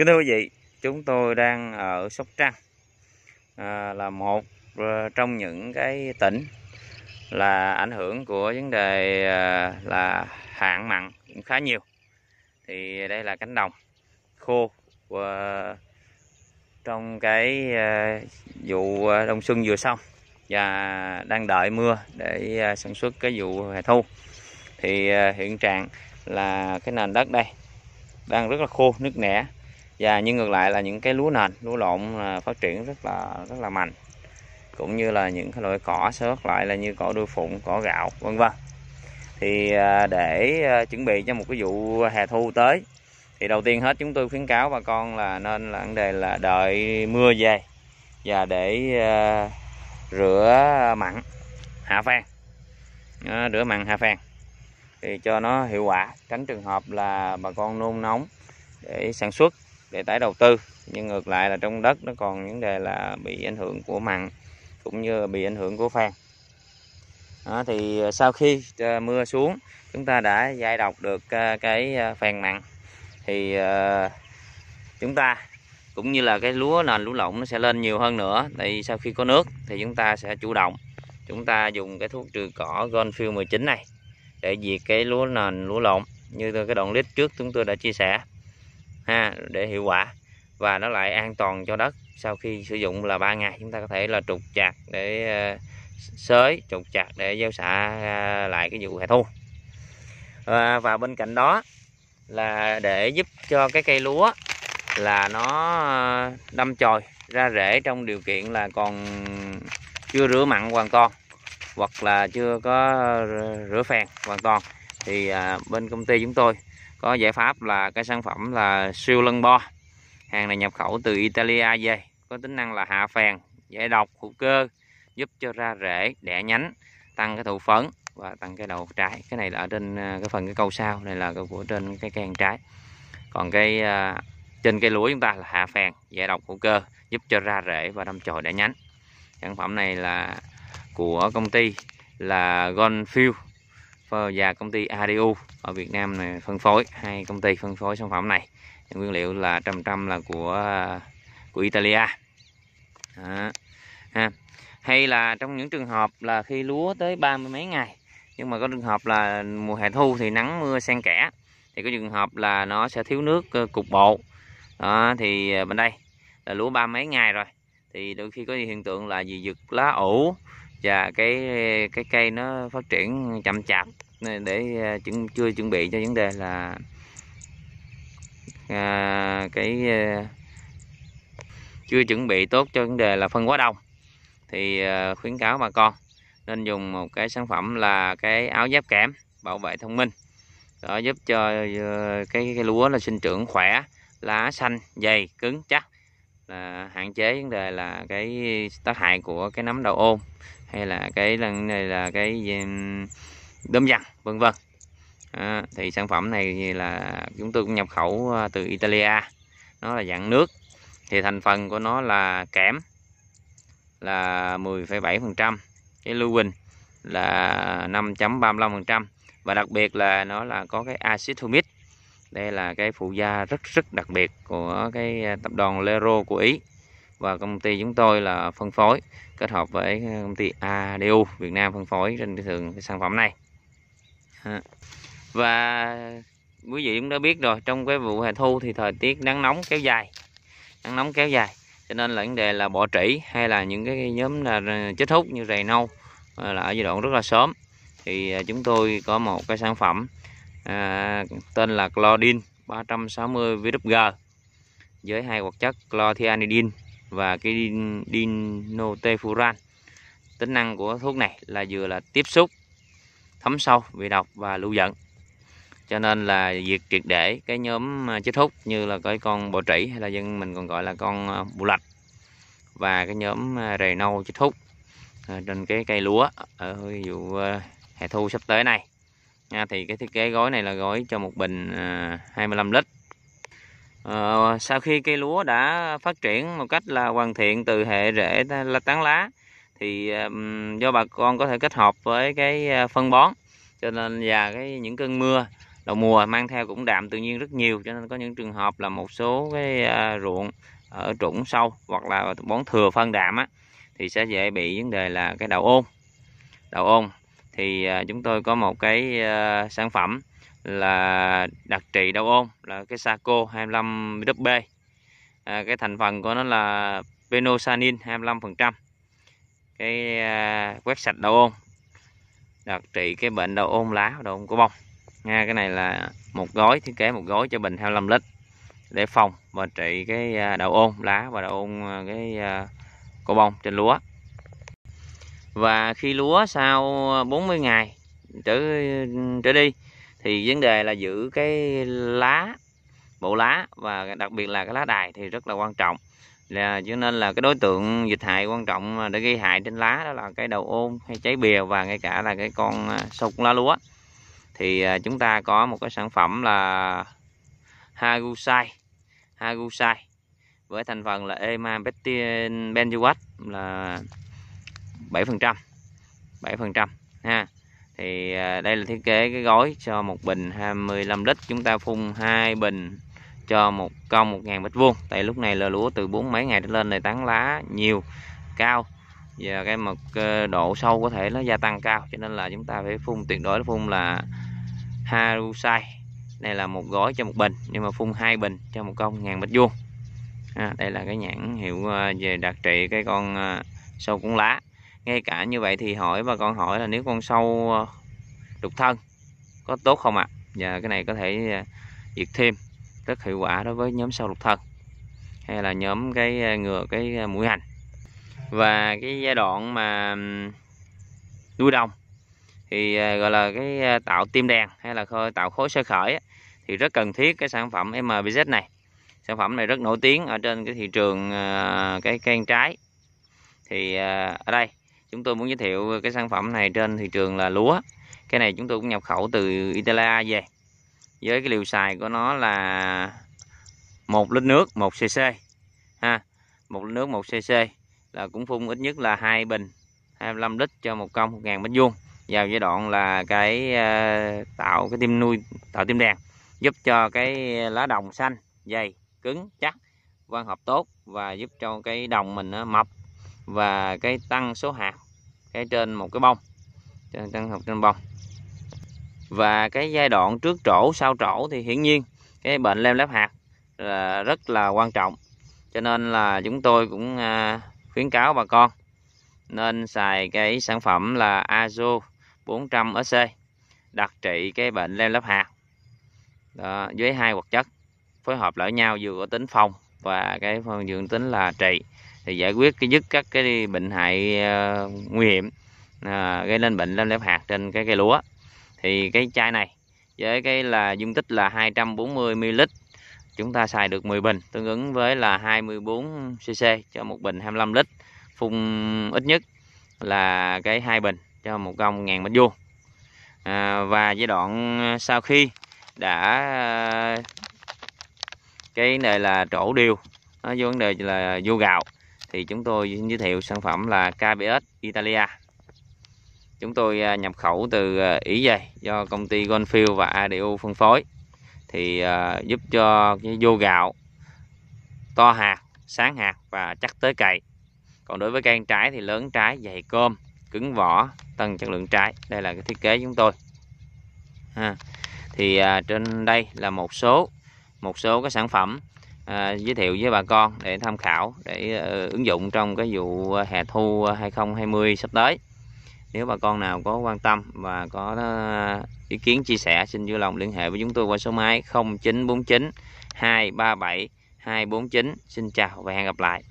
Kính thưa quý vị, chúng tôi đang ở Sóc Trăng à, là một à, trong những cái tỉnh là ảnh hưởng của vấn đề à, là hạn mặn cũng khá nhiều. Thì đây là cánh đồng khô và trong cái à, vụ đông xuân vừa xong và đang đợi mưa để sản xuất cái vụ hè thu. Thì hiện trạng là cái nền đất đây đang rất là khô, nước nẻ và dạ, nhưng ngược lại là những cái lúa nền lúa lộn à, phát triển rất là rất là mạnh cũng như là những cái loại cỏ sớt lại là như cỏ đuôi phụng cỏ gạo vân vân thì à, để à, chuẩn bị cho một cái vụ hè thu tới thì đầu tiên hết chúng tôi khuyến cáo bà con là nên là vấn đề là đợi mưa về và để rửa mặn hạ phèn rửa mặn hạ phèn thì cho nó hiệu quả tránh trường hợp là bà con nôn nóng để sản xuất để tái đầu tư nhưng ngược lại là trong đất nó còn vấn đề là bị ảnh hưởng của mặn cũng như bị ảnh hưởng của phèn đó, thì ờ, sau khi ờ, mưa xuống chúng ta đã giải độc được ờ, cái phèn mặn thì chúng ta cũng như là cái lúa nền lúa lỏng nó sẽ lên nhiều hơn nữa thì sau khi có nước thì chúng ta sẽ chủ động chúng ta dùng cái thuốc trừ cỏ Gonfield 19 này để diệt cái lúa nền lúa lộn như cái đoạn clip trước chúng tôi đã chia sẻ ha để hiệu quả và nó lại an toàn cho đất sau khi sử dụng là 3 ngày chúng ta có thể là trục chặt để ờ, sới trục chặt để gieo xạ lại cái vụ hè thu à, và bên cạnh đó là để giúp cho cái cây lúa là nó ờ, đâm chồi ra rễ trong điều kiện là còn chưa rửa mặn hoàn toàn hoặc là chưa có rửa phèn hoàn toàn thì bên công ty chúng tôi có giải pháp là cái sản phẩm là siêu lân bo hàng này nhập khẩu từ Italia về có tính năng là hạ phèn giải độc hữu cơ giúp cho ra rễ đẻ nhánh tăng cái thụ phấn và tăng cái đầu trái cái này là ở trên à, cái phần cái câu sau này là của trên cái can trái còn cái à, trên cây lúa chúng ta là hạ phèn giải độc hữu cơ giúp cho ra rễ và đâm chồi đẻ nhánh sản phẩm này là của công ty là Gonfield và công ty ADU ở Việt Nam này phân phối hai công ty phân phối sản phẩm này nguyên liệu là trăm trăm là của của Italia Đó. Ha. hay là trong những trường hợp là khi lúa tới ba mươi mấy ngày nhưng mà có trường hợp là mùa hè thu thì nắng mưa xen kẽ thì có trường hợp là nó sẽ thiếu nước ờ, cục bộ Đó, thì ờ, bên đây là lúa ba mấy ngày rồi thì đôi khi có hiện tượng là gì giật lá ủ và cái cái cây nó phát triển chậm chạp để à, chuẩn chưa chuẩn bị cho vấn đề là à, cái à, chưa chuẩn bị tốt cho vấn đề là phân quá đông thì à, khuyến cáo bà con nên dùng một cái sản phẩm là cái áo giáp kẽm bảo vệ thông minh đó giúp cho ờ, cái, cái lúa là sinh trưởng khỏe lá xanh dày cứng chắc là hạn chế vấn đề là cái tác hại của cái nấm đầu ôm hay là cái lần này là cái đốm vàng vân vân à, thì sản phẩm này là chúng tôi cũng nhập khẩu ờ, từ Italia nó là dạng nước thì thành phần của nó là kẽm là 10,7% cái lưu huỳnh là 5.35% và đặc biệt là nó là có cái axit humic đây là cái phụ gia rất rất đặc biệt của cái ờ, tập đoàn Lero của Ý và công ty chúng tôi là phân phối kết hợp với ờ, công ty ADU Việt Nam phân phối trên thị trường sản phẩm này và quý vị cũng đã biết rồi trong cái vụ hè thu thì thời tiết nắng nóng kéo dài nắng nóng kéo dài cho nên là vấn đề là bỏ trĩ hay là những cái nhóm là ờ, chết thúc như rầy nâu ờ, là ở giai đoạn rất là sớm thì chúng tôi có một cái sản phẩm à, tên là Chlordin 360 VWG với hai hoạt chất chlorthianidin và cái dinotefuran tính năng của thuốc này là vừa là tiếp xúc thấm sâu bị độc và lưu dẫn cho nên là diệt triệt để cái nhóm à, chết hút như là cái con bọ trĩ hay là dân mình còn gọi là con à, bù lạch và cái nhóm à, rầy nâu chết hút trên cái cây lúa ở ví dụ hè thu sắp tới này thì cái thiết kế gói này là gói cho một bình 25 lít Ờ, sau khi cây lúa đã phát triển một cách là hoàn thiện từ hệ rễ tán lá thì do bà con có thể kết hợp với cái ờ, phân bón cho nên và cái những cơn mưa đầu mùa mang theo cũng đạm tự nhiên rất nhiều cho nên có những trường hợp là một số cái ờ, ruộng ở trũng sâu hoặc là bón thừa phân đạm á, thì sẽ dễ bị vấn đề là cái đậu ôn đậu ôn thì chúng tôi có một cái sản phẩm là đặc trị đau ôn là cái Saco 25 b à, cái thành phần của nó là penosanin 25% cái à, quét sạch đau ôn đặc trị cái bệnh đau ôn lá đau ôn có bông nha cái này là một gói thiết kế một gói cho bình 25 lít để phòng và trị cái à, đậu ôn lá và đậu ôn à, cái à, cỏ bông trên lúa và khi lúa sau 40 ngày trở trở đi thì vấn đề là giữ cái lá bộ lá và đặc biệt là cái lá đài thì rất là quan trọng là cho nên là cái đối tượng dịch hại quan trọng để gây hại trên lá đó là cái đầu ôn hay cháy bìa và ngay cả là cái con à, sâu lá lúa thì à, chúng ta có một cái sản phẩm là Hagusai Hagusai với thành phần là emapectin benzoate là 7% 7% ha thì à, đây là thiết kế cái gói cho một bình 25 lít chúng ta phun hai bình cho một công 1.000 mét vuông tại lúc này là lúa từ bốn mấy ngày trở lên này tán lá nhiều cao và cái mật ờ, độ sâu có thể nó gia tăng cao cho nên là chúng ta phải phun tuyệt đối phun là Harusai đây là một gói cho một bình nhưng mà phun hai bình cho một công ngàn mét vuông à, đây là cái nhãn hiệu ờ, về đặc trị cái con ờ, sâu cuốn lá ngay cả như vậy thì hỏi bà con hỏi là nếu con sâu ờ, đục thân có tốt không ạ à? và cái này có thể ờ, diệt thêm rất hiệu quả đối với nhóm sâu đục thân hay là nhóm cái ờ, ngừa cái mũi hành và cái giai đoạn mà nuôi đồng thì gọi là cái tạo tim đèn hay là khơi tạo khối sơ khởi thì rất cần thiết cái sản phẩm MBZ này sản phẩm này rất nổi tiếng ở trên cái thị trường cái cây trái thì ở đây chúng tôi muốn giới thiệu cái sản phẩm này trên thị trường là lúa cái này chúng tôi cũng nhập khẩu từ Italia về với cái liều xài của nó là một lít nước 1 cc ha một lít nước 1 cc là cũng phun ít nhất là hai bình 25 lít cho một công 1 ngàn mét vuông vào giai đoạn là cái ờ, tạo cái tim nuôi tạo tim đèn giúp cho cái lá đồng xanh dày cứng chắc quan hợp tốt và giúp cho cái đồng mình nó mập và cái tăng số hạt cái trên một cái bông trên tăng hạt trên bông và cái giai đoạn trước trổ sau trổ thì hiển nhiên cái bệnh lem lép hạt là rất là quan trọng cho nên là chúng tôi cũng à, khuyến cáo bà con nên xài cái sản phẩm là Azo 400 SC đặc trị cái bệnh lem lép hạt Đó, với hai hoạt chất phối hợp lẫn nhau vừa có tính phòng và cái phần dương tính là trị thì giải quyết cái dứt các cái bệnh hại uh, nguy hiểm à, gây nên bệnh lâm lép hạt trên cái cây lúa thì cái chai này với cái là dung tích là 240 ml chúng ta xài được 10 bình tương ứng với là 24 cc cho một bình 25 lít phun ít nhất là cái hai bình cho một công ngàn mét vuông à, và giai đoạn sau khi đã cái này là trổ điều nó vô vấn đề là vô gạo thì chúng tôi giới thiệu sản phẩm là KBS Italia chúng tôi à, nhập khẩu từ à, Ý về do công ty Goldfield và ADU phân phối thì à, giúp cho cái vô gạo to hạt sáng hạt và chắc tới cày còn đối với cây trái thì lớn trái dày cơm cứng vỏ tăng chất lượng trái đây là cái thiết kế chúng tôi ha. thì trên đây là một số một số các sản phẩm à, giới thiệu với bà con để tham khảo để à, ứng dụng trong cái vụ ờ, hè thu 2020 ờ, sắp tới nếu bà con nào có quan tâm và có ý kiến chia sẻ xin vui lòng liên hệ với chúng tôi qua số máy 0949 237 249 xin chào và hẹn gặp lại